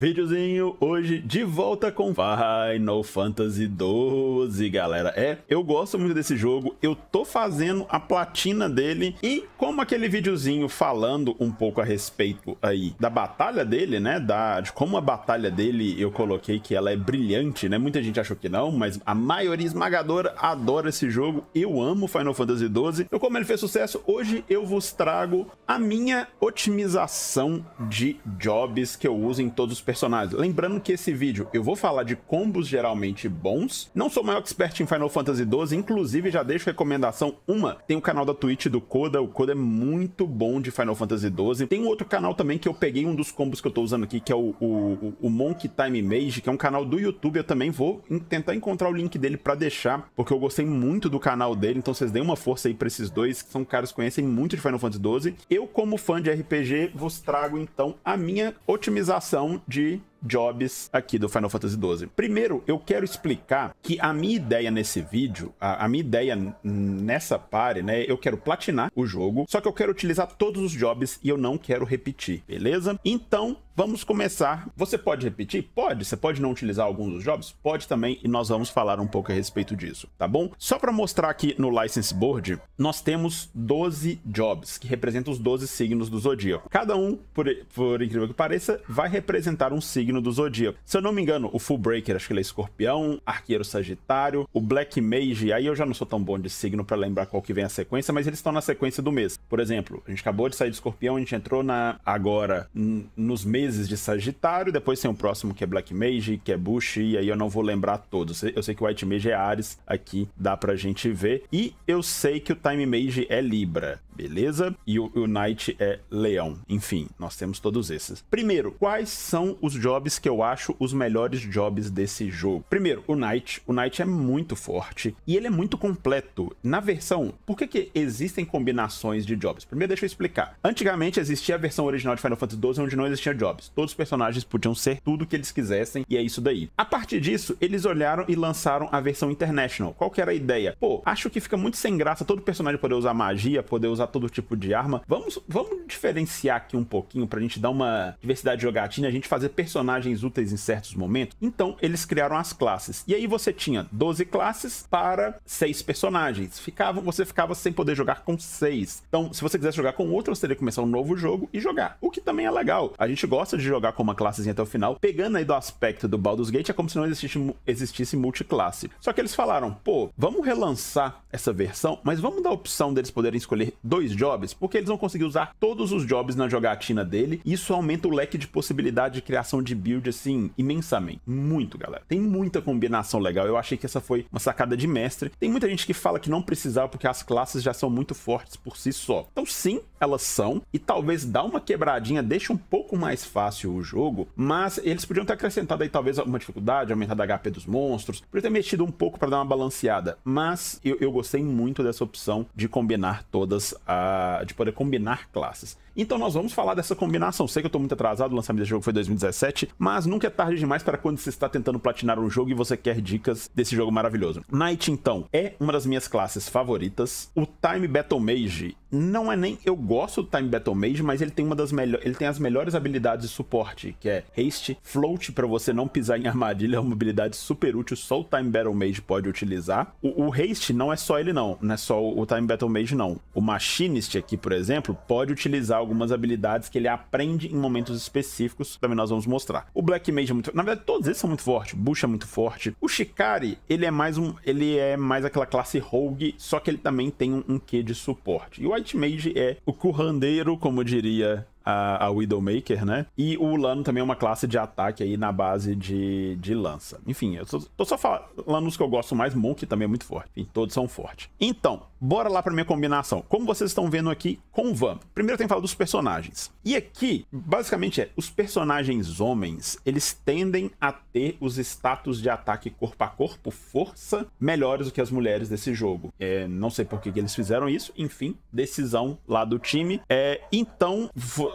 Videozinho hoje de volta com Final Fantasy 12, galera. É, eu gosto muito desse jogo, eu tô fazendo a platina dele e como aquele videozinho falando um pouco a respeito aí da batalha dele, né, da de como a batalha dele, eu coloquei que ela é brilhante, né? Muita gente achou que não, mas a maioria esmagadora adora esse jogo. Eu amo Final Fantasy 12. Então, como ele fez sucesso, hoje eu vos trago a minha otimização de jobs que eu uso em todos os personagens. Lembrando que esse vídeo eu vou falar de combos geralmente bons. Não sou o maior expert em Final Fantasy XII, inclusive já deixo recomendação uma. Tem o canal da Twitch do Koda, o Koda é muito bom de Final Fantasy XII. Tem um outro canal também que eu peguei um dos combos que eu tô usando aqui, que é o, o, o Time Mage, que é um canal do YouTube. Eu também vou tentar encontrar o link dele para deixar, porque eu gostei muito do canal dele, então vocês deem uma força aí pra esses dois, que são caras que conhecem muito de Final Fantasy XII. Eu, como fã de RPG, vos trago então a minha otimização de de jobs aqui do Final Fantasy XII. Primeiro, eu quero explicar que a minha ideia nesse vídeo, a, a minha ideia nessa pare, né? Eu quero platinar o jogo, só que eu quero utilizar todos os jobs e eu não quero repetir, beleza? Então, Vamos começar. Você pode repetir? Pode. Você pode não utilizar alguns dos jobs? Pode também, e nós vamos falar um pouco a respeito disso, tá bom? Só para mostrar aqui no License Board, nós temos 12 jobs, que representam os 12 signos do zodíaco. Cada um, por, por incrível que pareça, vai representar um signo signo do zodíaco. Se eu não me engano, o Full Breaker, acho que ele é escorpião, arqueiro sagitário, o Black Mage, aí eu já não sou tão bom de signo para lembrar qual que vem a sequência, mas eles estão na sequência do mês. Por exemplo, a gente acabou de sair de escorpião, a gente entrou na agora nos meses de sagitário, depois tem o um próximo que é Black Mage, que é Bush, e aí eu não vou lembrar todos. Eu sei que o White Mage é Ares, aqui dá pra gente ver. E eu sei que o Time Mage é Libra beleza? E o, o Knight é leão. Enfim, nós temos todos esses. Primeiro, quais são os jobs que eu acho os melhores jobs desse jogo? Primeiro, o Knight. O Knight é muito forte e ele é muito completo. Na versão, por que, que existem combinações de jobs? Primeiro, deixa eu explicar. Antigamente existia a versão original de Final Fantasy XII onde não existia jobs. Todos os personagens podiam ser tudo que eles quisessem e é isso daí. A partir disso, eles olharam e lançaram a versão International. Qual que era a ideia? Pô, acho que fica muito sem graça todo personagem poder usar magia, poder usar todo tipo de arma. Vamos, vamos diferenciar aqui um pouquinho pra gente dar uma diversidade de jogatina, a gente fazer personagens úteis em certos momentos. Então, eles criaram as classes. E aí você tinha 12 classes para 6 personagens. Ficava, você ficava sem poder jogar com 6. Então, se você quisesse jogar com outro, você teria que começar um novo jogo e jogar. O que também é legal. A gente gosta de jogar com uma classezinha até o final. Pegando aí do aspecto do Baldur's Gate, é como se não existisse, existisse multiclasse. Só que eles falaram, pô, vamos relançar essa versão, mas vamos dar a opção deles poderem escolher dois dois jobs, porque eles vão conseguir usar todos os jobs na jogatina dele. Isso aumenta o leque de possibilidade de criação de build, assim, imensamente. Muito, galera. Tem muita combinação legal. Eu achei que essa foi uma sacada de mestre. Tem muita gente que fala que não precisava porque as classes já são muito fortes por si só. Então, sim, elas são. E talvez dá uma quebradinha, deixa um pouco mais fácil o jogo. Mas eles podiam ter acrescentado aí, talvez, alguma dificuldade, aumentado a HP dos monstros. Podia ter mexido um pouco para dar uma balanceada. Mas eu, eu gostei muito dessa opção de combinar todas uh, de poder combinar classes. Então nós vamos falar dessa combinação. Sei que eu estou muito atrasado, o lançamento desse jogo foi 2017, mas nunca é tarde demais para quando você está tentando platinar um jogo e você quer dicas desse jogo maravilhoso. Knight, então, é uma das minhas classes favoritas. O Time Battle Mage não é nem. Eu gosto do Time Battle Mage, mas ele tem uma das melhores. Ele tem as melhores habilidades de suporte, que é Haste, Float, para você não pisar em armadilha, é uma habilidade super útil, só o Time Battle Mage pode utilizar. O, o Haste não é só ele, não. Não é só o Time Battle Mage, não. O Machine machinist aqui, por exemplo, pode utilizar algumas habilidades que ele aprende em momentos específicos, também nós vamos mostrar. O Black Mage é muito... Na verdade, todos eles são muito fortes. Bush é muito forte. O Shikari, ele é mais um... Ele é mais aquela classe rogue, só que ele também tem um, um quê de suporte. E o White Mage é o currandeiro, como diria a, a Widowmaker, né? E o Lano também é uma classe de ataque aí na base de, de lança. Enfim, eu tô, tô só falando os que eu gosto mais, Monk também é muito forte. Enfim, todos são fortes. Então, bora lá pra minha combinação. Como vocês estão vendo aqui com o Vamp. Primeiro tem que falar dos personagens. E aqui, basicamente é, os personagens homens, eles tendem a ter os status de ataque corpo a corpo, força, melhores do que as mulheres desse jogo. É, não sei por que, que eles fizeram isso, enfim, decisão lá do time. É, então,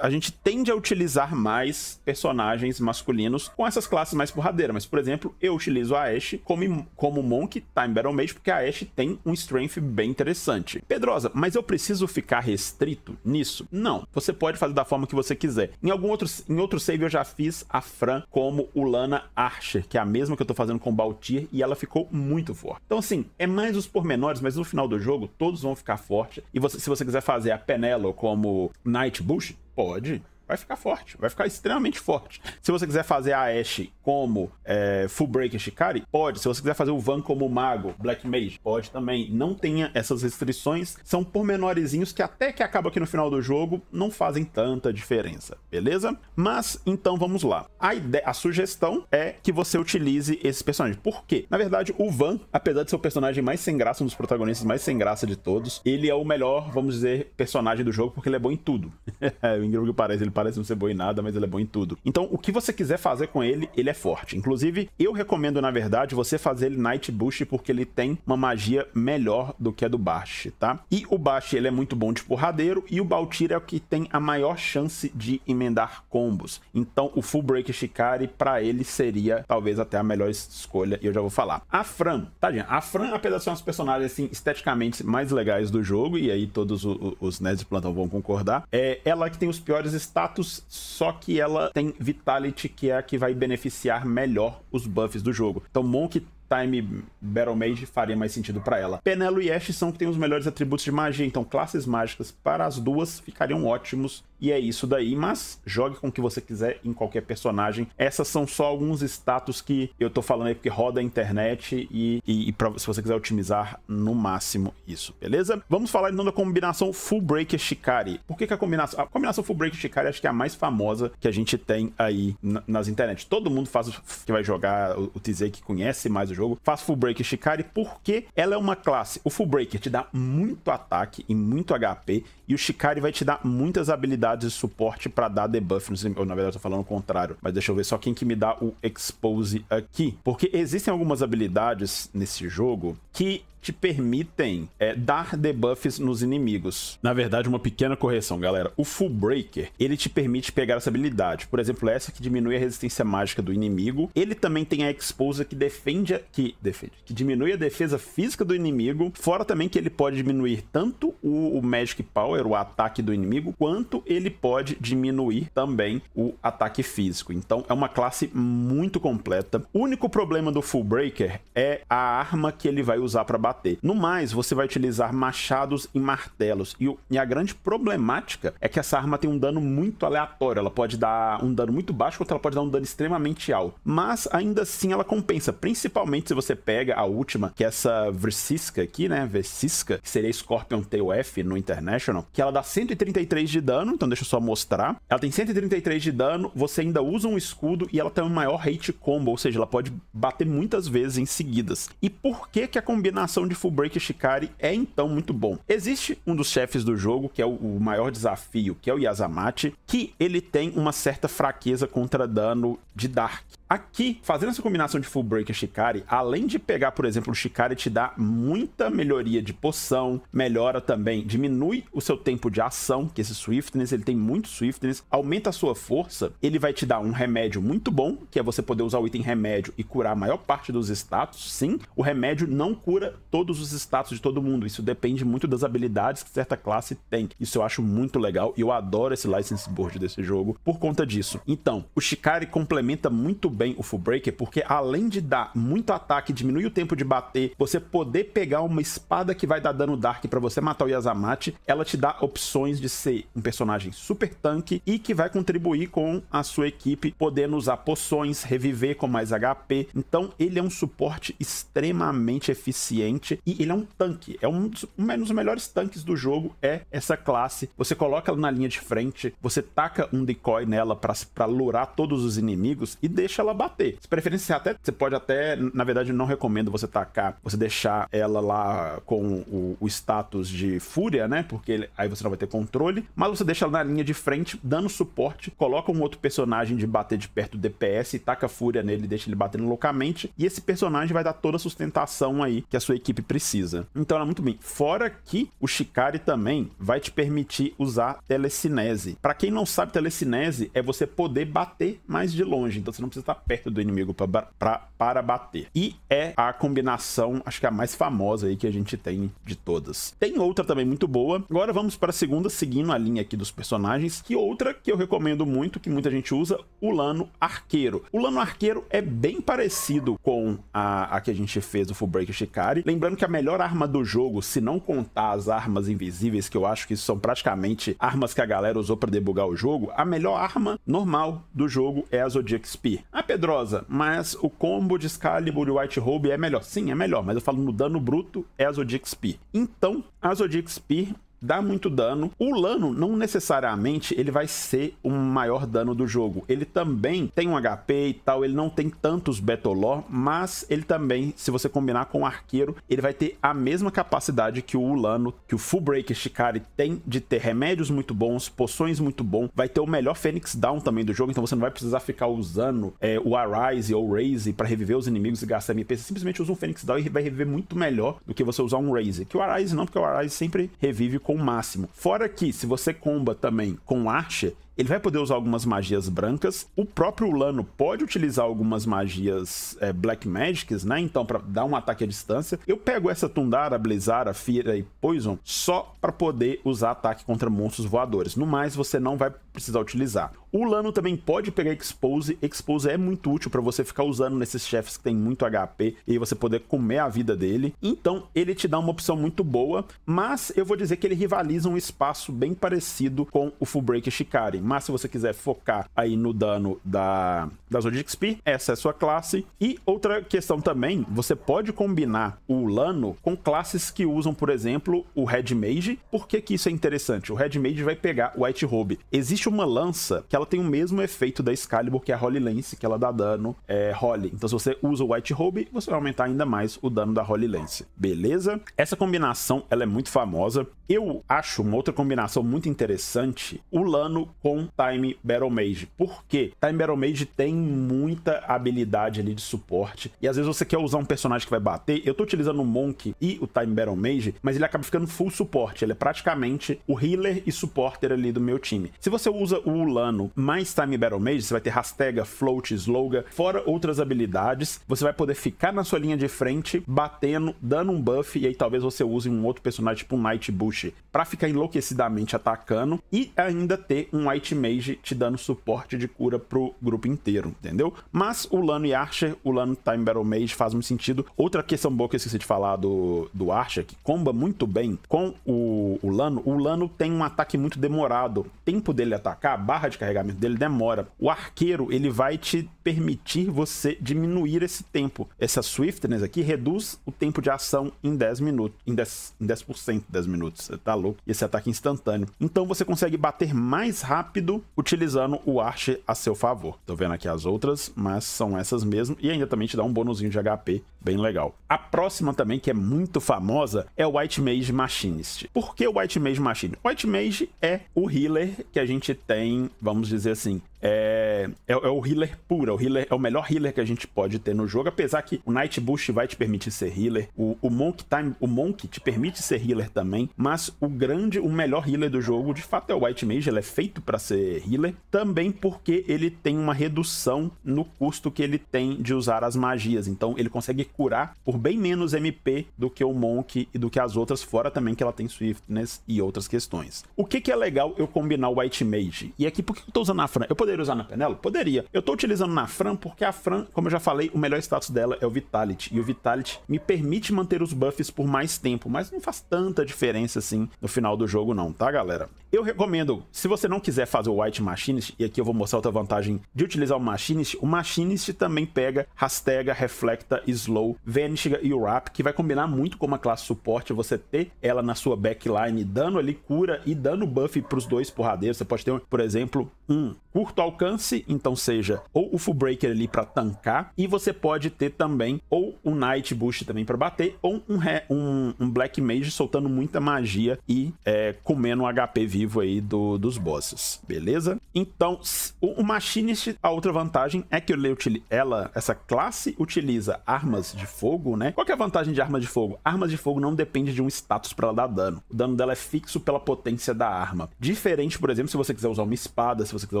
a gente tende a utilizar mais personagens masculinos com essas classes mais porradeiras. Mas, por exemplo, eu utilizo a Ashe como, como Monk Time Battle Mage, porque a Ashe tem um Strength bem interessante. Pedrosa, mas eu preciso ficar restrito nisso? Não. Você pode fazer da forma que você quiser. Em algum outro, em outro save eu já fiz a Fran como Ulana Archer, que é a mesma que eu tô fazendo com Baltir, e ela ficou muito forte. Então, assim, é mais os pormenores, mas no final do jogo todos vão ficar fortes. E você, se você quiser fazer a Penelo como Night Bush, Pode vai ficar forte, vai ficar extremamente forte. Se você quiser fazer a Ashe como é, Full Breaker Shikari, pode. Se você quiser fazer o Van como Mago, Black Mage, pode também. Não tenha essas restrições. São pormenorezinhos que até que acaba aqui no final do jogo não fazem tanta diferença, beleza? Mas, então vamos lá. A, ideia, a sugestão é que você utilize esse personagem. Por quê? Na verdade, o Van, apesar de ser o personagem mais sem graça, um dos protagonistas mais sem graça de todos, ele é o melhor, vamos dizer, personagem do jogo porque ele é bom em tudo. o incrível que parece, ele parece não ser bom em nada, mas ele é bom em tudo. Então, o que você quiser fazer com ele, ele é forte. Inclusive, eu recomendo, na verdade, você fazer ele Night Bush, porque ele tem uma magia melhor do que a do Bash, tá? E o Bash, ele é muito bom de porradeiro, e o Baltir é o que tem a maior chance de emendar combos. Então, o Full Break Shikari, para ele, seria talvez até a melhor escolha, e eu já vou falar. A Fran, tadinha, tá, a Fran, apesar de ser um dos personagens, assim, esteticamente mais legais do jogo, e aí todos os, os nerds de plantão vão concordar, é ela que tem os piores status status, só que ela tem Vitality, que é a que vai beneficiar melhor os buffs do jogo. Então Monk Time Battle Mage faria mais sentido para ela. Penelo e Ashe são que têm os melhores atributos de magia, então classes mágicas para as duas ficariam ótimos. E é isso daí, mas jogue com o que você quiser em qualquer personagem. Essas são só alguns status que eu tô falando aí porque roda a internet e, e, e pra, se você quiser otimizar no máximo isso, beleza? Vamos falar então da combinação Full Breaker Shikari. Por que, que a combinação... A combinação Full Breaker Shikari acho que é a mais famosa que a gente tem aí nas internet. Todo mundo faz, que vai jogar o, o TZ que conhece mais o jogo, faz Full Break Shikari, porque ela é uma classe. O Full Breaker te dá muito ataque e muito HP, e o Shikari vai te dar muitas habilidades de suporte para dar debuff. Não sei, eu, na verdade, tô falando o contrário, mas deixa eu ver só quem que me dá o Expose aqui. Porque existem algumas habilidades nesse jogo que te permitem é, dar debuffs nos inimigos. Na verdade, uma pequena correção, galera. O Full Breaker, ele te permite pegar essa habilidade. Por exemplo, essa que diminui a resistência mágica do inimigo. Ele também tem a Exposa que defende... A... Que defende... Que diminui a defesa física do inimigo. Fora também que ele pode diminuir tanto o, o Magic Power, o ataque do inimigo, quanto ele pode diminuir também o ataque físico. Então, é uma classe muito completa. O único problema do Full Breaker é a arma que ele vai usar para bater no mais, você vai utilizar machados e martelos. E, o, e a grande problemática é que essa arma tem um dano muito aleatório. Ela pode dar um dano muito baixo, ou ela pode dar um dano extremamente alto. Mas ainda assim ela compensa, principalmente se você pega a última, que é essa Versiska aqui, né? Versiska, que seria Scorpion Tail no International, que ela dá 133 de dano, então deixa eu só mostrar. Ela tem 133 de dano, você ainda usa um escudo e ela tem um maior hate combo, ou seja, ela pode bater muitas vezes em seguidas. E por que que a combinação de Full Break Shikari é então muito bom. Existe um dos chefes do jogo, que é o, maior desafio, que é o Yasamachi, que ele tem uma certa fraqueza contra dano de Dark. Aqui, fazendo essa combinação de Full Breaker Shikari, além de pegar, por exemplo, o Shikari, te dá muita melhoria de poção, melhora também, diminui o seu tempo de ação, que esse Swiftness, ele tem muito Swiftness, aumenta a sua força, ele vai te dar um remédio muito bom, que é você poder usar o item remédio e curar a maior parte dos status. Sim, o remédio não cura todos os status de todo mundo, isso depende muito das habilidades que certa classe tem. Isso eu acho muito legal e eu adoro esse license board desse jogo por conta disso. Então, o Shikari complementa muito bem bem o Full Breaker, porque além de dar muito ataque, diminui o tempo de bater, você poder pegar uma espada que vai dar dano Dark para você matar o Yazamate, ela te dá opções de ser um personagem super tanque e que vai contribuir com a sua equipe, podendo usar poções, reviver com mais HP. Então, ele é um suporte extremamente eficiente e ele é um tanque. É um dos, um dos melhores tanques do jogo, é essa classe. Você coloca ela na linha de frente, você taca um decoy nela para lurar todos os inimigos e deixa ela bater. Se preferência, você, até, você pode até, na verdade, não recomendo você tacar, você deixar ela lá com o, o status de fúria, né? Porque ele, aí você não vai ter controle. Mas você deixa ela na linha de frente, dando suporte, coloca um outro personagem de bater de perto do DPS, taca fúria nele, deixa ele batendo loucamente. E esse personagem vai dar toda a sustentação aí que a sua equipe precisa. Então ela é muito bem. Fora que o Shikari também vai te permitir usar telecinese. Para quem não sabe, telecinese é você poder bater mais de longe. Então você não precisa estar tá Tá perto do inimigo pra, pra, para bater. E é a combinação, acho que é a mais famosa aí que a gente tem de todas. Tem outra também muito boa. Agora vamos para a segunda, seguindo a linha aqui dos personagens, que outra que eu recomendo muito, que muita gente usa, o Lano Arqueiro. O Lano Arqueiro é bem parecido com a, a que a gente fez o Full Break Shikari. Lembrando que a melhor arma do jogo, se não contar as armas invisíveis, que eu acho que são praticamente armas que a galera usou para debugar o jogo, a melhor arma normal do jogo é a Zodiac Spear. A Pedrosa, mas o combo de Excalibur e White Robe é melhor. Sim, é melhor, mas eu falo no dano bruto é a Zodiac Spear. Então, a Zodiac Spear dá muito dano. O Lano não necessariamente ele vai ser o maior dano do jogo. Ele também tem um HP e tal, ele não tem tantos Betolor, mas ele também, se você combinar com o arqueiro, ele vai ter a mesma capacidade que o Ulano, que o Full Break Shikari tem de ter remédios muito bons, poções muito bom, vai ter o melhor Fênix Down também do jogo, então você não vai precisar ficar usando é, o Arise ou o Raise para reviver os inimigos e gastar MP, você simplesmente usa um Fênix Down e vai reviver muito melhor do que você usar um Raise. Que o Arise não, porque o Arise sempre revive com com o máximo. Fora que, se você comba também com Archer, ele vai poder usar algumas magias brancas. O próprio Lano pode utilizar algumas magias é, Black Magics, né? Então, para dar um ataque à distância. Eu pego essa Tundara, Blizzara, Fira e Poison só para poder usar ataque contra monstros voadores. No mais, você não vai precisar utilizar. O Lano também pode pegar Expose. Expose é muito útil para você ficar usando nesses chefes que tem muito HP e você poder comer a vida dele. Então, ele te dá uma opção muito boa, mas eu vou dizer que ele rivaliza um espaço bem parecido com o Full Break Shikari. Mas se você quiser focar aí no dano da, da Zodiac XP, essa é a sua classe. E outra questão também, você pode combinar o Lano com classes que usam, por exemplo, o Red Mage. Por que, que isso é interessante? O Red Mage vai pegar o White Robe. Existe uma lança que ela tem o mesmo efeito da Excalibur, que é a Holy Lance, que ela dá dano é, Holy. Então se você usa o White Robe, você vai aumentar ainda mais o dano da Holy Lance. Beleza? Essa combinação, ela é muito famosa. Eu acho uma outra combinação muito interessante, o Lano com com Time Battle Mage. Por quê? Time Battle Mage tem muita habilidade ali de suporte. E às vezes você quer usar um personagem que vai bater. Eu tô utilizando o Monk e o Time Battle Mage, mas ele acaba ficando full suporte. Ele é praticamente o healer e supporter ali do meu time. Se você usa o Ulano mais Time Battle Mage, você vai ter Rastega, Float, Sloga, fora outras habilidades. Você vai poder ficar na sua linha de frente, batendo, dando um buff, e aí talvez você use um outro personagem, tipo um Night Bush, pra ficar enlouquecidamente atacando e ainda ter um White White Mage te dando suporte de cura pro grupo inteiro, entendeu? Mas o Lano e Archer, o Lano Time Battle Mage faz muito sentido. Outra questão boa que eu esqueci de falar do, do Archer, que comba muito bem com o, o Lano, o Lano tem um ataque muito demorado. O tempo dele atacar, a barra de carregamento dele demora. O arqueiro, ele vai te permitir você diminuir esse tempo. Essa swiftness aqui reduz o tempo de ação em 10 minutos, em 10%, em 10, 10 minutos. Você tá louco? Esse ataque instantâneo. Então você consegue bater mais rápido rápido utilizando o Archer a seu favor. Tô vendo aqui as outras, mas são essas mesmo. E ainda também te dá um bônusinho de HP bem legal. A próxima também, que é muito famosa, é o White Mage Machinist. Por que o White Mage Machinist? White Mage é o healer que a gente tem, vamos dizer assim, é, é, é, o healer puro, é o, healer, é o melhor healer que a gente pode ter no jogo, apesar que o Night Boost vai te permitir ser healer, o, o Monk Time, o Monk te permite ser healer também, mas o grande, o melhor healer do jogo, de fato é o White Mage, ele é feito para ser healer, também porque ele tem uma redução no custo que ele tem de usar as magias, então ele consegue curar por bem menos MP do que o Monk e do que as outras, fora também que ela tem Swiftness e outras questões. O que que é legal eu combinar o White Mage? E aqui, por que eu tô usando a Fran? Eu poderia usar na Penelo? Poderia. Eu tô utilizando na Fran porque a Fran, como eu já falei, o melhor status dela é o Vitality. E o Vitality me permite manter os buffs por mais tempo, mas não faz tanta diferença assim no final do jogo não, tá galera? Eu recomendo, se você não quiser fazer o White Machinist, e aqui eu vou mostrar outra vantagem de utilizar o Machinist, o Machinist também pega Rastega, Reflecta, Slow, Vanish e Wrap, que vai combinar muito com uma classe suporte, você ter ela na sua backline, dando ali cura e dando buff pros dois porradeiros. Você pode ter, por exemplo, um curto alcance, então seja ou o Full Breaker ali para tancar, e você pode ter também ou um Night Boost também para bater, ou um, um, um, Black Mage soltando muita magia e é, comendo HP vivo vivo aí do, dos bosses, beleza? Então, o, Machinist, a outra vantagem é que ele, ela, essa classe utiliza armas de fogo, né? Qual é a vantagem de arma de fogo? Armas de fogo não depende de um status para ela dar dano. O dano dela é fixo pela potência da arma. Diferente, por exemplo, se você quiser usar uma espada, se você quiser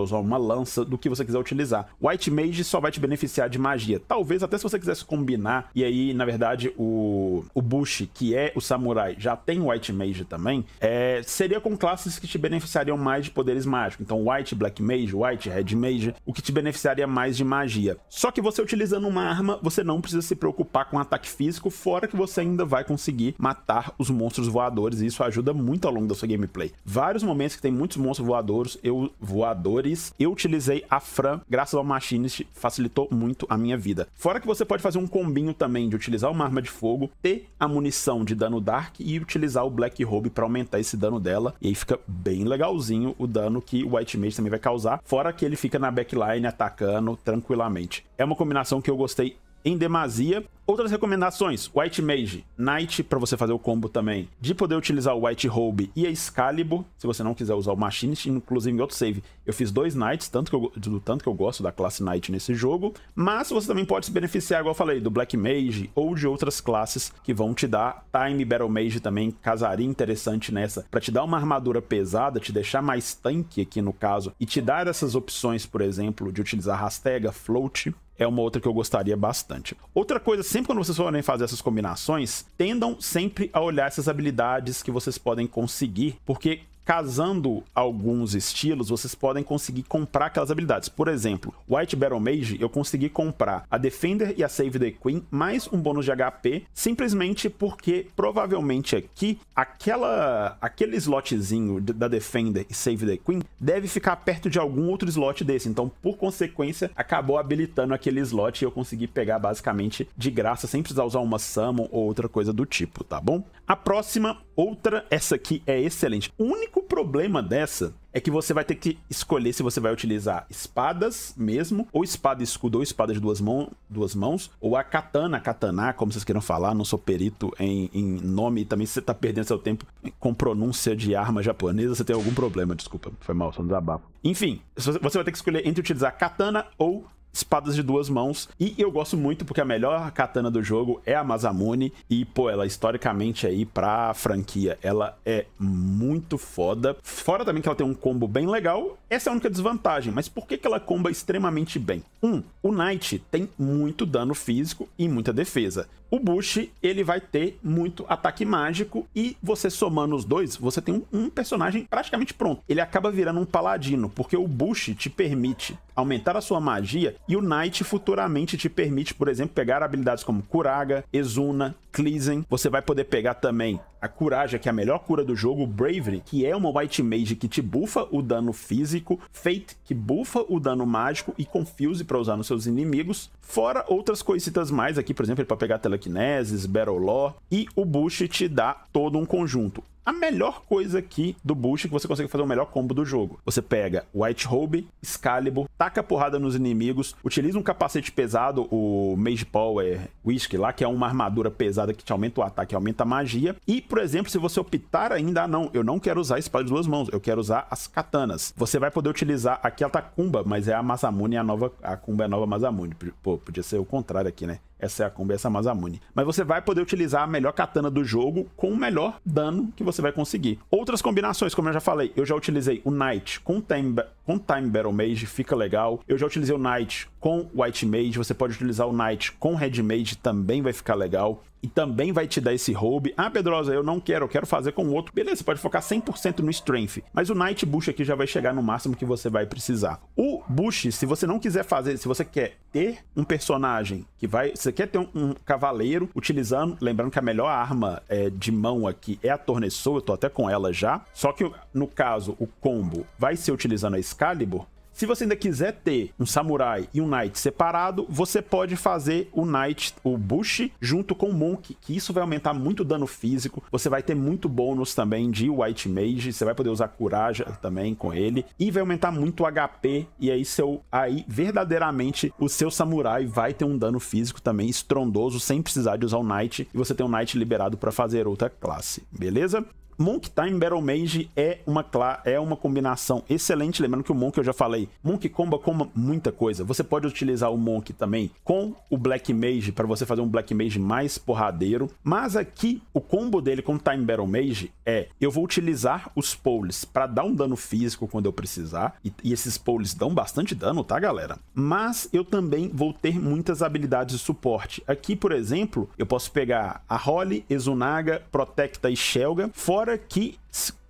usar uma lança, do que você quiser utilizar. White Mage só vai te beneficiar de magia. Talvez até se você quisesse combinar, e aí, na verdade, o, o Bush, que é o samurai, já tem White Mage também, é, seria com classes que te beneficiariam mais de poderes mágicos. Então, White, Black Mage, White, Red Mage, o que te beneficiaria mais de magia. Só que você utilizando uma arma, você não precisa se preocupar com ataque físico, fora que você ainda vai conseguir matar os monstros voadores, e isso ajuda muito ao longo da sua gameplay. Vários momentos que tem muitos monstros voadores, eu voadores, eu utilizei a Fran, graças ao Machinist, facilitou muito a minha vida. Fora que você pode fazer um combinho também de utilizar uma arma de fogo, ter a munição de dano Dark e utilizar o Black Robe para aumentar esse dano dela, e aí fica bem legalzinho o dano que o White Mage também vai causar, fora que ele fica na backline atacando tranquilamente. É uma combinação que eu gostei em demasia. Outras recomendações, White Mage, Knight para você fazer o combo também, de poder utilizar o White Robe e a Excalibur, se você não quiser usar o Machinist, inclusive em outro save. Eu fiz dois Knights, tanto que eu, do tanto que eu gosto da classe Knight nesse jogo, mas você também pode se beneficiar, igual eu falei, do Black Mage ou de outras classes que vão te dar Time Battle Mage também, casaria interessante nessa, para te dar uma armadura pesada, te deixar mais tanque aqui no caso, e te dar essas opções, por exemplo, de utilizar Rastega, Float, é uma outra que eu gostaria bastante. Outra coisa, sempre quando vocês forem fazer essas combinações, tendam sempre a olhar essas habilidades que vocês podem conseguir, porque casando alguns estilos, vocês podem conseguir comprar aquelas habilidades. Por exemplo, White Battle Mage, eu consegui comprar a Defender e a Save the Queen, mais um bônus de HP, simplesmente porque provavelmente aqui, aquela, aquele slotzinho da Defender e Save the Queen deve ficar perto de algum outro slot desse. Então, por consequência, acabou habilitando aquele slot e eu consegui pegar basicamente de graça, sem precisar usar uma summon ou outra coisa do tipo, tá bom? A próxima, outra, essa aqui é excelente. O único problema dessa é que você vai ter que escolher se você vai utilizar espadas mesmo, ou espada e escudo, ou espada de duas, mão, duas mãos, ou a katana, katana, como vocês queiram falar, não sou perito em, em nome, e também se você tá perdendo seu tempo com pronúncia de arma japonesa, você tem algum problema, desculpa, foi mal, só um desabafo. Enfim, você vai ter que escolher entre utilizar katana ou espadas de duas mãos. E eu gosto muito porque a melhor katana do jogo é a Masamune. E, pô, ela historicamente aí pra franquia, ela é muito foda. Fora também que ela tem um combo bem legal, essa é a única desvantagem. Mas por que, que ela comba extremamente bem? Um, o Knight tem muito dano físico e muita defesa. O Bush, ele vai ter muito ataque mágico e você somando os dois, você tem um, personagem praticamente pronto. Ele acaba virando um paladino, porque o Bush te permite aumentar a sua magia e o Knight futuramente te permite, por exemplo, pegar habilidades como Kuraga, Exuna, Cleansing. Você vai poder pegar também a Coragem, que é a melhor cura do jogo, Bravery, que é uma White Mage que te bufa o dano físico, Fate, que bufa o dano mágico e Confuse para usar nos seus inimigos, fora outras coisitas mais aqui, por exemplo, para pegar telekinesis, Battle Law, e o Bush te dá todo um conjunto a melhor coisa aqui do Bush é que você consegue fazer o melhor combo do jogo. Você pega White Robe, Excalibur, taca porrada nos inimigos, utiliza um capacete pesado, o Mage Power Whisk lá, que é uma armadura pesada que te aumenta o ataque, aumenta a magia. E, por exemplo, se você optar ainda, ah, não, eu não quero usar a espada de duas mãos, eu quero usar as katanas. Você vai poder utilizar aqui a Takumba, mas é a Masamune, a nova, a Kumba é a nova Masamune. Pô, podia ser o contrário aqui, né? essa é a Kombi, essa é a Masamune. Mas você vai poder utilizar a melhor katana do jogo com o melhor dano que você vai conseguir. Outras combinações, como eu já falei, eu já utilizei o Knight com Time, com time Battle Mage, fica legal. Eu já utilizei o Knight com White Mage, você pode utilizar o Knight com Red Mage, também vai ficar legal e também vai te dar esse roubo. Ah, Pedrosa, eu não quero, eu quero fazer com outro. Beleza, você pode focar 100% no Strength, mas o Night Bush aqui já vai chegar no máximo que você vai precisar. O Bush, se você não quiser fazer, se você quer ter um personagem que vai... Se você quer ter um, um cavaleiro utilizando... Lembrando que a melhor arma é, de mão aqui é a Tornessou, eu tô até com ela já. Só que, no caso, o combo vai ser utilizando a Excalibur, se você ainda quiser ter um samurai e um knight separado, você pode fazer o knight, o bush, junto com o monk, que isso vai aumentar muito o dano físico. Você vai ter muito bônus também de white mage, você vai poder usar coragem também com ele e vai aumentar muito o HP e aí seu aí verdadeiramente o seu samurai vai ter um dano físico também estrondoso sem precisar de usar o knight e você tem o knight liberado para fazer outra classe, beleza? Monk Time Battle Mage é uma, é uma combinação excelente. Lembrando que o Monk, eu já falei, Monk comba com muita coisa. Você pode utilizar o Monk também com o Black Mage para você fazer um Black Mage mais porradeiro. Mas aqui, o combo dele com Time Battle Mage é: eu vou utilizar os poles para dar um dano físico quando eu precisar. E, e esses poles dão bastante dano, tá, galera? Mas eu também vou ter muitas habilidades de suporte. Aqui, por exemplo, eu posso pegar a Holly, Ezunaga, Protecta e Shelga. Fora agora que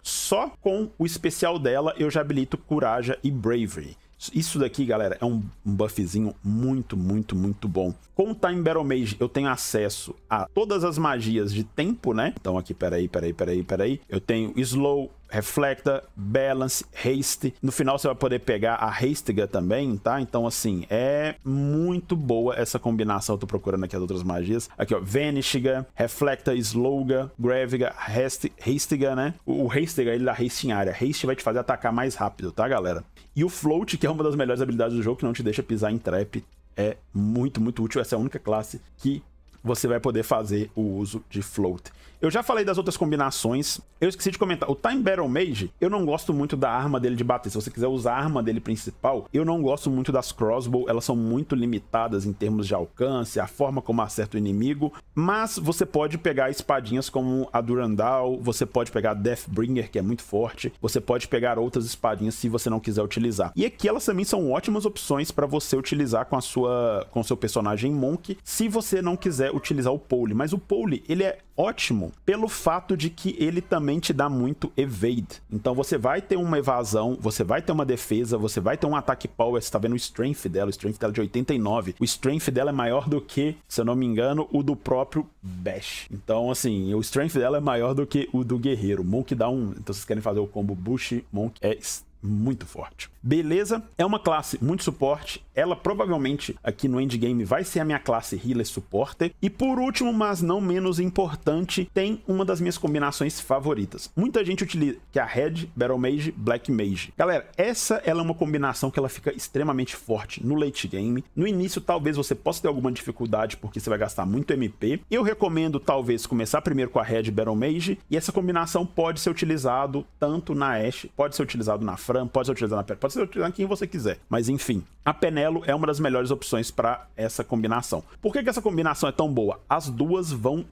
só com o especial dela eu já habilito coragem e Bravery. Isso daqui, galera, é um, buffzinho muito, muito, muito bom. Com o Time Battle Mage, eu tenho acesso a todas as magias de tempo, né? Então aqui, peraí, peraí, peraí, peraí. Eu tenho Slow, Reflecta, Balance, Haste. No final você vai poder pegar a Hastiga também, tá? Então, assim, é muito boa essa combinação. Eu tô procurando aqui as outras magias. Aqui, ó, Vanishiga, Reflecta, Slowga, Graviga, Hastiga, né? O, o Hastiga, ele dá Haste em área. Haste vai te fazer atacar mais rápido, tá, galera? E o float, que é uma das melhores habilidades do jogo, que não te deixa pisar em trap, é muito, muito útil. Essa é a única classe que você vai poder fazer o uso de float. Eu já falei das outras combinações, eu esqueci de comentar, o Time Battle Mage, eu não gosto muito da arma dele de bater, se você quiser usar a arma dele principal, eu não gosto muito das crossbow, elas são muito limitadas em termos de alcance, a forma como acerta o inimigo, mas você pode pegar espadinhas como a Durandal, você pode pegar a Deathbringer, que é muito forte, você pode pegar outras espadinhas se você não quiser utilizar. E aqui elas também são ótimas opções para você utilizar com a sua com seu personagem Monk, se você não quiser utilizar o pole, mas o pole ele é ótimo pelo fato de que ele também te dá muito evade. Então você vai ter uma evasão, você vai ter uma defesa, você vai ter um ataque power, você tá vendo o strength dela, o strength dela é de 89. O strength dela é maior do que, se eu não me engano, o do próprio Bash. Então assim, o strength dela é maior do que o do guerreiro. Monk dá um, então vocês querem fazer o combo Bush, Monk é muito forte. Beleza, é uma classe muito suporte, ela provavelmente aqui no endgame vai ser a minha classe healer supporter. E por último, mas não menos importante, tem uma das minhas combinações favoritas. Muita gente utiliza, que é a Red, Battle Mage, Black Mage. Galera, essa ela é uma combinação que ela fica extremamente forte no late game. No início, talvez você possa ter alguma dificuldade, porque você vai gastar muito MP. Eu recomendo, talvez, começar primeiro com a Red Battle Mage, e essa combinação pode ser utilizado tanto na Ashe, pode ser utilizado na Fran, Fran, pode ser utilizado na Penelo, pode ser utilizado em quem você quiser. Mas enfim, a Penelo é uma das melhores opções para essa combinação. Por que, que essa combinação é tão boa? As duas vão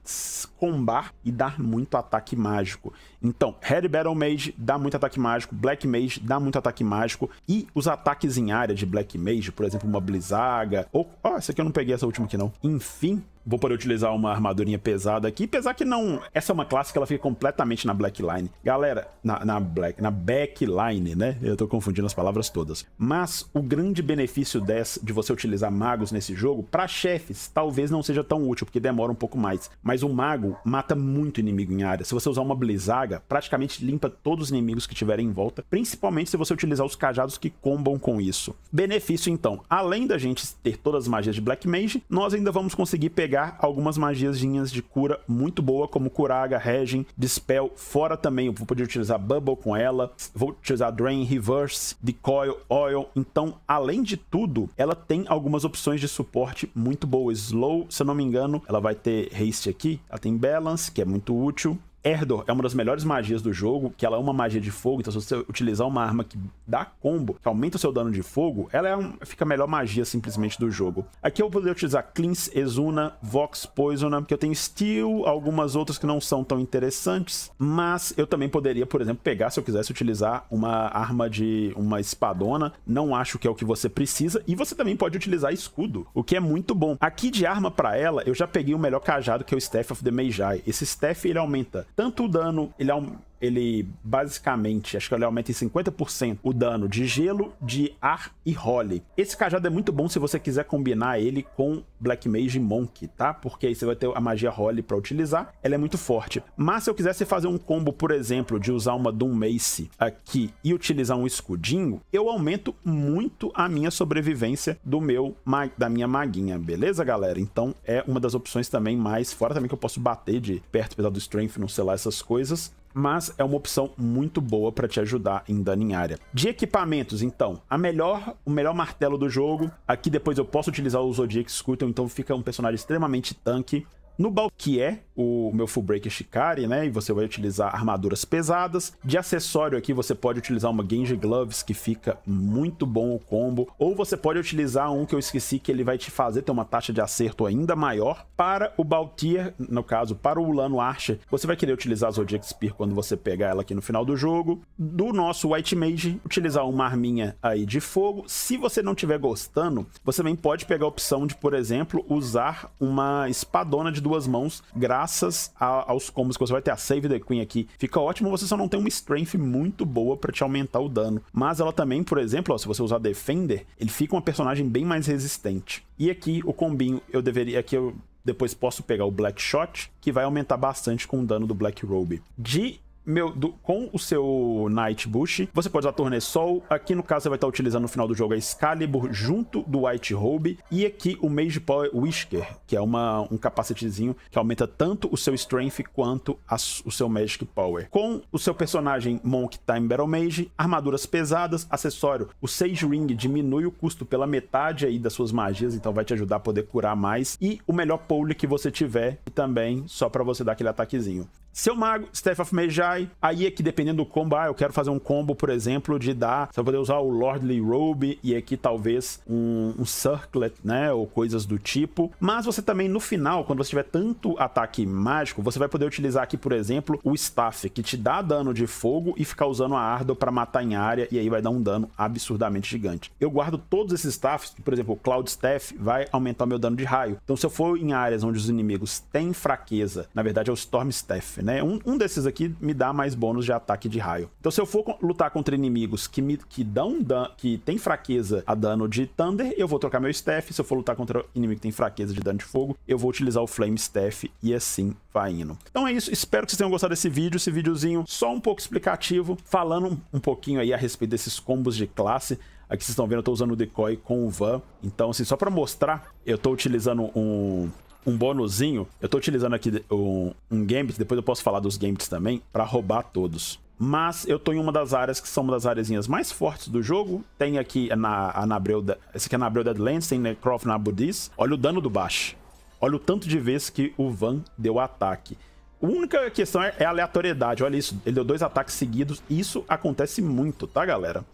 combar e dar muito ataque mágico. Então, Red Battle Mage dá muito ataque mágico, Black Mage dá muito ataque mágico e os ataques em área de Black Mage, por exemplo, uma Blizzaga, ou... Ó, oh, essa aqui eu não peguei essa última aqui não. Enfim, Vou poder utilizar uma armadurinha pesada aqui, apesar que não... Essa é uma classe que ela fica completamente na Blackline. Galera, na, na, black, na Backline, né? Eu tô confundindo as palavras todas. Mas o grande benefício dessa, de você utilizar magos nesse jogo, para chefes, talvez não seja tão útil, porque demora um pouco mais. Mas o mago mata muito inimigo em área. Se você usar uma Blizzaga, praticamente limpa todos os inimigos que tiverem em volta, principalmente se você utilizar os cajados que combam com isso. Benefício, então. Além da gente ter todas as magias de Black Mage, nós ainda vamos conseguir pegar pegar algumas magiazinhas de cura muito boa, como Curaga, Regen, Dispel, fora também. Eu vou poder utilizar Bubble com ela, vou utilizar Drain, Reverse, Decoil, Oil. Então, além de tudo, ela tem algumas opções de suporte muito boas. Slow, se eu não me engano, ela vai ter Haste aqui, ela tem Balance, que é muito útil. Erdor é uma das melhores magias do jogo, que ela é uma magia de fogo, então se você utilizar uma arma que dá combo, que aumenta o seu dano de fogo, ela é um, fica a melhor magia simplesmente do jogo. Aqui eu vou poder utilizar Cleanse, Exuna, Vox, Poisona, que eu tenho Steel, algumas outras que não são tão interessantes, mas eu também poderia, por exemplo, pegar, se eu quisesse utilizar uma arma de uma espadona, não acho que é o que você precisa, e você também pode utilizar escudo, o que é muito bom. Aqui de arma para ela, eu já peguei o melhor cajado que é o Staff of the Meijai. Esse Staff ele aumenta tanto o dano ele aumenta é ele basicamente, acho que ele aumenta em 50% o dano de gelo, de ar e role. Esse cajado é muito bom se você quiser combinar ele com Black Mage Monk, tá? Porque aí você vai ter a magia role para utilizar, ela é muito forte. Mas se eu quisesse fazer um combo, por exemplo, de usar uma Doom Mace aqui e utilizar um escudinho, eu aumento muito a minha sobrevivência do meu da minha maguinha, beleza, galera? Então é uma das opções também mais fora também que eu posso bater de perto, apesar do Strength, não sei lá, essas coisas mas é uma opção muito boa para te ajudar em dano em área. De equipamentos, então, a melhor, o melhor martelo do jogo. Aqui depois eu posso utilizar o Zodiac Scuttle, então fica um personagem extremamente tanque. No Balquier, o meu full break Shikari, né? E você vai utilizar armaduras pesadas. De acessório aqui, você pode utilizar uma Genji Gloves, que fica muito bom o combo. Ou você pode utilizar um que eu esqueci, que ele vai te fazer ter uma taxa de acerto ainda maior. Para o Baltier, no caso, para o Ulano Archer, você vai querer utilizar a Zodiac Spear quando você pegar ela aqui no final do jogo. Do nosso White Mage, utilizar uma arminha aí de fogo. Se você não estiver gostando, você também pode pegar a opção de, por exemplo, usar uma espadona de duas mãos, graças graças a, aos combos que você vai ter. A Save the Queen aqui fica ótimo, você só não tem uma Strength muito boa para te aumentar o dano. Mas ela também, por exemplo, ó, se você usar Defender, ele fica uma personagem bem mais resistente. E aqui o combinho, eu deveria... Aqui eu depois posso pegar o Black Shot, que vai aumentar bastante com o dano do Black Robe. De meu, do, com o seu Night Bush, você pode usar Tornessol. Aqui, no caso, você vai estar utilizando no final do jogo a Excalibur junto do White Robe. E aqui o Mage Power Whisker, que é uma, um capacetezinho que aumenta tanto o seu Strength quanto a, o seu Magic Power. Com o seu personagem Monk Time Battle Mage, armaduras pesadas, acessório, o Sage Ring diminui o custo pela metade aí das suas magias, então vai te ajudar a poder curar mais. E o melhor pole que você tiver, e também só para você dar aquele ataquezinho. Seu mago, Staff of Mage Aí aqui, é dependendo do combo, ah, eu quero fazer um combo, por exemplo, de dar, você vai poder usar o Lordly Robe e aqui talvez um, um Circlet, né, ou coisas do tipo. Mas você também, no final, quando você tiver tanto ataque mágico, você vai poder utilizar aqui, por exemplo, o Staff, que te dá dano de fogo e ficar usando a Ardo para matar em área, e aí vai dar um dano absurdamente gigante. Eu guardo todos esses staffs, por exemplo, o Cloud Staff vai aumentar o meu dano de raio. Então, se eu for em áreas onde os inimigos têm fraqueza, na verdade é o Storm Staff, né? Um, um desses aqui me dá dá mais bônus de ataque de raio. Então se eu for lutar contra inimigos que me que dão dan que tem fraqueza a dano de Thunder, eu vou trocar meu Staff. Se eu for lutar contra inimigo que tem fraqueza de dano de fogo, eu vou utilizar o Flame Staff e assim vai indo. Então é isso, espero que vocês tenham gostado desse vídeo, esse videozinho só um pouco explicativo, falando um pouquinho aí a respeito desses combos de classe. Aqui vocês estão vendo, eu estou usando o Decoy com o Van. Então, assim, só para mostrar, eu estou utilizando um, um bônusinho. Eu tô utilizando aqui um, um gambit, depois eu posso falar dos gambits também, para roubar todos. Mas eu tô em uma das áreas que são uma das areazinhas mais fortes do jogo. Tem aqui na Anabreu, esse aqui é Anabreu Deadlands, tem Necrof né, na Budis. Olha o dano do Bash. Olha o tanto de vezes que o Van deu ataque. A única questão é, é aleatoriedade. Olha isso, ele deu dois ataques seguidos. Isso acontece muito, tá, galera?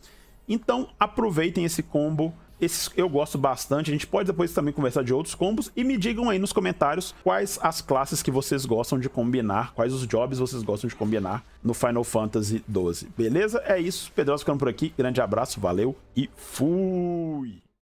Então, aproveitem esse combo esses eu gosto bastante. A gente pode depois também conversar de outros combos. E me digam aí nos comentários quais as classes que vocês gostam de combinar, quais os jobs vocês gostam de combinar no Final Fantasy XII. Beleza? É isso. Pedrosa ficando por aqui. Grande abraço, valeu e fui!